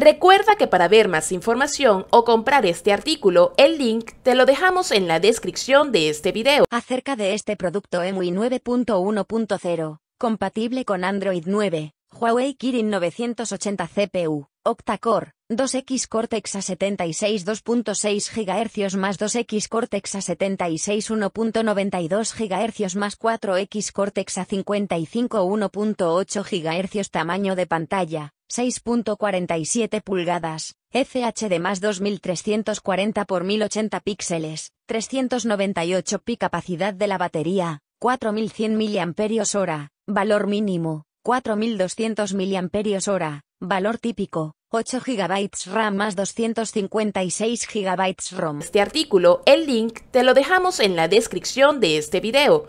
Recuerda que para ver más información o comprar este artículo, el link te lo dejamos en la descripción de este video. Acerca de este producto EMUI 9.1.0, compatible con Android 9, Huawei Kirin 980 CPU, octa-core, 2X Cortex A76 2.6 GHz más 2X Cortex A76 1.92 GHz más 4X Cortex A55 1.8 GHz tamaño de pantalla, 6.47 pulgadas, FHD más 2340 x 1080 píxeles, 398 pi capacidad de la batería, 4100 mAh, valor mínimo, 4200 mAh, valor típico, 8 GB RAM más 256 GB ROM. Este artículo, el link, te lo dejamos en la descripción de este video.